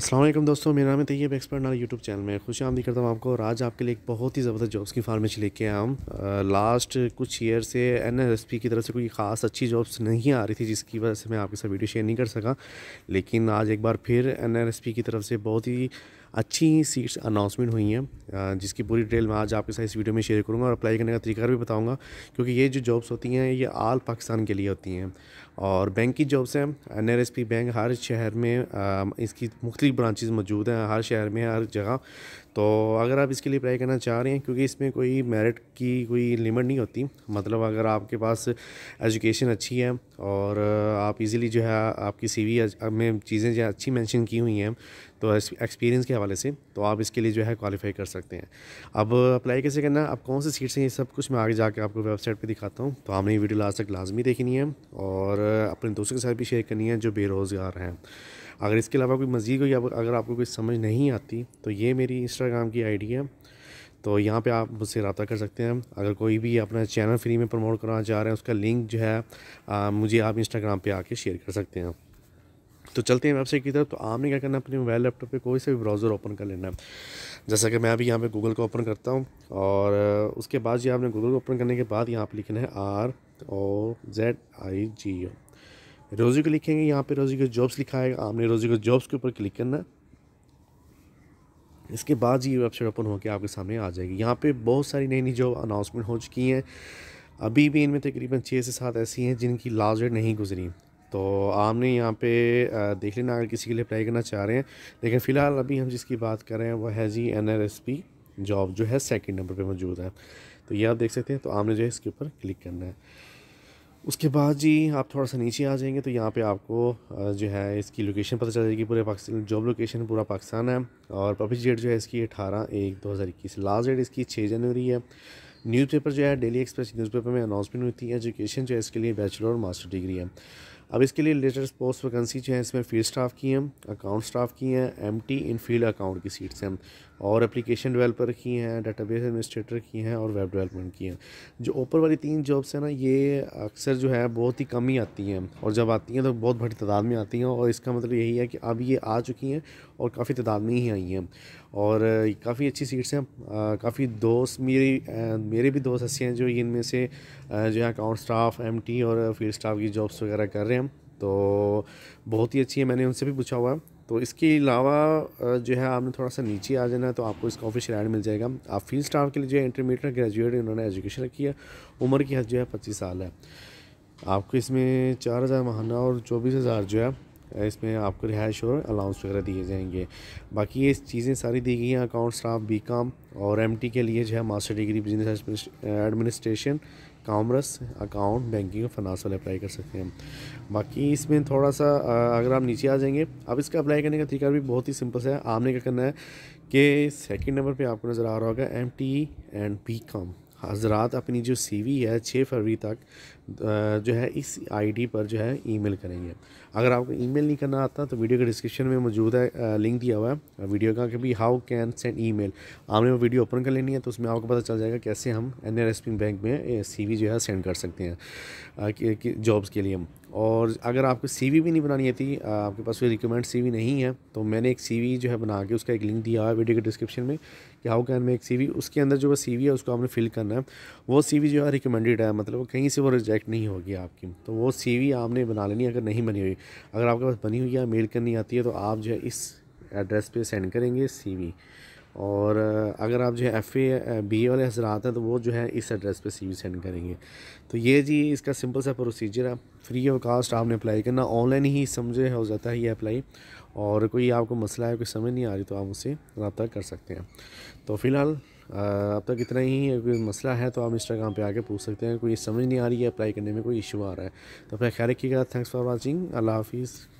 असलम दोस्तों मेरा नाम है तैयब एक्सपर्ट नारा यूट्यूब चैनल में खुश आमदी करता हूँ आपको और आज आपके लिए एक बहुत ही ज़बरदस्त जॉब्स की फार्मेसी लेके आया हूँ लास्ट कुछ ईयर से एन की तरफ से कोई ख़ास अच्छी जॉब्स नहीं आ रही थी जिसकी वजह से मैं आपके साथ वीडियो शेयर नहीं कर सका लेकिन आज एक बार फिर एन की तरफ से बहुत ही अच्छी सीट्स अनाउंसमेंट हुई हैं जिसकी पूरी डिटेल मैं आज आपके साथ इस वीडियो में शेयर करूँगा और अप्लाई करने का तरीका भी बताऊँगा क्योंकि ये जो जॉब्स होती हैं ये आल पाकिस्तान के लिए होती हैं और बैंक की जॉब्स हैं एन बैंक हर शहर में इसकी मुख्तु इसकी ब्रांचेज़ मौजूद हैं हर शहर में हर जगह तो अगर आप इसके लिए अप्लाई करना चाह रहे हैं क्योंकि इसमें कोई मेरिट की कोई लिमिट नहीं होती मतलब अगर आपके पास एजुकेशन अच्छी है और आप इजीली जो है आपकी सीवी में चीज़ें जो अच्छी मेंशन की हुई हैं तो एक्सपीरियंस के हवाले से तो आप इसके लिए जो है क्वालिफाई कर सकते हैं अब अप्लाई कैसे करना है आप कौन से सीट्स हैं ये सब कुछ मैं आगे जाके आपको वेबसाइट पे दिखाता हूँ तो आपने ये वीडियो लास्ट तक लाजमी देखनी है और अपने दोस्तों के साथ भी शेयर करनी है जो बेरोज़गार हैं अगर इसके अलावा कोई मज़ीद कोई अगर आपको कोई समझ नहीं आती तो ये मेरी इंस्टाग्राम की आईडी है तो यहाँ पे आप मुझसे रबा कर सकते हैं अगर कोई भी अपना चैनल फ्री में प्रमोट करना चाह रहे हैं उसका लिंक जो है आ, मुझे आप इंस्टाग्राम पे आके शेयर कर सकते हैं तो चलते हैं वेबसाइट की तरफ तो आपने क्या करना है अपने मोबाइल लैपटॉप पे कोई सा भी ब्राउज़र ओपन कर लेना है जैसा कि मैं अभी यहाँ पे गूगल को ओपन करता हूँ और उसके बाद जी आपने गूगल को ओपन करने के बाद यहाँ पर लिखना है आर ओ जेड आई जी ओ रोज़ी को लिखेंगे यहाँ पे रोज़ी को जॉब्स लिखा है आपने रोज़ी को जॉब्स के ऊपर क्लिक करना इसके बाद ये वेबसाइट ओपन होकर आपके सामने आ जाएगी यहाँ पे बहुत सारी नई नई जॉब अनाउंसमेंट हो चुकी हैं अभी भी इनमें तकरीबन छः से सात ऐसी हैं जिनकी लास्ट डेट नहीं गुजरी तो आपने यहाँ पे देख लेना अगर किसी के लिए अप्लाई करना चाह रहे हैं लेकिन फ़िलहाल अभी हम जिसकी बात कर रहे हैं वह है G N R S P job जो है सेकेंड नंबर पर मौजूद है तो ये आप देख सकते हैं तो आपने जो है इसके ऊपर क्लिक करना है उसके बाद जी आप थोड़ा सा नीचे आ जाएंगे तो यहाँ पे आपको जो है इसकी लोकेशन पता चल जाएगी पूरे पाकिस्तान जॉब लोकेशन पूरा पाकिस्तान है और पब्लिश डेट जो है इसकी अठारह एक दो हज़ार इक्कीस लास्ट डेट इसकी छः जनवरी है न्यूज़पेपर जो है डेली एक्सप्रेस न्यूज़पेपर में अनाउंसमेंट हुई थी एजुकेशन जो है इसके लिए बैचलर और मास्टर डिग्री है अब इसके लिए लेटेस्ट पोस्ट वैकेंसी जो है इसमें फील्ड स्टाफ की हैं अकाउंट स्टाफ की हैं M T in field account की सीट्स हैं और एप्लीकेशन डेवलपर की हैं डाटाबेस एडमिनिस्ट्रेटर की हैं और वेब डेवलपमेंट की हैं जो ऊपर वाली तीन जॉब्स हैं ना ये अक्सर जो है बहुत ही कम ही आती हैं और जब आती हैं तो बहुत बड़ी तादाद में आती हैं और इसका मतलब यही है कि अब ये आ चुकी हैं और काफ़ी तादाद में ही आई हैं और काफ़ी अच्छी सीट्स हैं काफ़ी दोस्त मेरी मेरे भी दोस्त ऐसे हैं जो इनमें से जो है अकाउंट स्टाफ एम और फील्ड स्टाफ की जॉब्स वगैरह कर रहे हैं तो बहुत ही अच्छी है मैंने उनसे भी पूछा हुआ है तो इसके अलावा जो है आपने थोड़ा सा नीचे आ जाना तो आपको इसका ऑफिशियल एड मिल जाएगा आप फील्ड स्टाफ के लिए जो है इंटरमीडिएट ग्रेजुएट इन्होंने एजुकेशन रखी है उम्र की हद जो है पच्चीस साल है आपको इसमें चार हज़ार महाना और चौबीस हज़ार जो है इसमें आपको रिहाइश और अलाउंस वगैरह दिए जाएंगे बाकी ये चीज़ें सारी दी गई हैं अकाउंट स्टाफ बी काम और एम के लिए जो है master degree business administration commerce account banking और फाइनेंस वाले अप्लाई कर सकते हैं बाकी इसमें थोड़ा सा अगर आप नीचे आ जाएंगे अब इसका अप्लाई करने का तरीका भी बहुत ही सिंपल सा है आपने क्या करना है कि सेकेंड नंबर पर आपको नज़र आ रहा होगा एम एंड बी हजरात अपनी जो सीवी है छः फरवरी तक जो है इस आईडी पर जो है ईमेल करेंगे अगर आपको ईमेल नहीं करना आता तो वीडियो के डिस्क्रिप्शन में मौजूद है लिंक दिया हुआ है वीडियो का कि भी हाउ कैन सेंड ईमेल आपने वो वीडियो ओपन कर लेनी है तो उसमें आपको पता चल जाएगा कैसे हम एन आर बैंक में सी जो है सेंड कर सकते हैं जॉब्स के लिए और अगर आपको सी भी नहीं बनानी आती आपके पास कोई रिकमेंड सी नहीं है तो मैंने एक सी जो है बना के उसका एक लिंक दिया हुआ है वीडियो के डिस्क्रिप्शन में कि हाउ कैन मे एक सी उसके अंदर जो सी है उसको आपने फिल करना पोजीशन है वो सीवी जो है रिकमेंडेड है मतलब कहीं से वो रिजेक्ट नहीं होगी आपकी तो वो सीवी आपने बना लेनी अगर नहीं बनी हुई अगर आपके पास बनी हुई है मेल करनी आती है तो आप जो है इस एड्रेस पर सेंड करेंगे सीवी और अगर आप जो है एफ़ ए बी ए वाले हजरात हैं तो वो जो है इस एड्रेस पे सीवी सेंड करेंगे तो ये जी इसका सिंपल सा प्रोसीजर है फ्री ऑफ कास्ट आपने अप्लाई करना ऑनलाइन ही समझे हो जाता है ये अप्लाई और कोई आपको मसला है कोई समझ नहीं आ रही तो आप उसे रबता कर सकते हैं तो फ़िलहाल अब तक इतना ही है कोई मसला है तो आप इंस्टाग्राम पे आके पूछ सकते हैं कोई समझ नहीं आ रही है अप्लाई करने में कोई इशू आ रहा है तो फिर ख्याल रखिएगा थैंक्स फॉर वाचिंग अल्लाह हाफिज़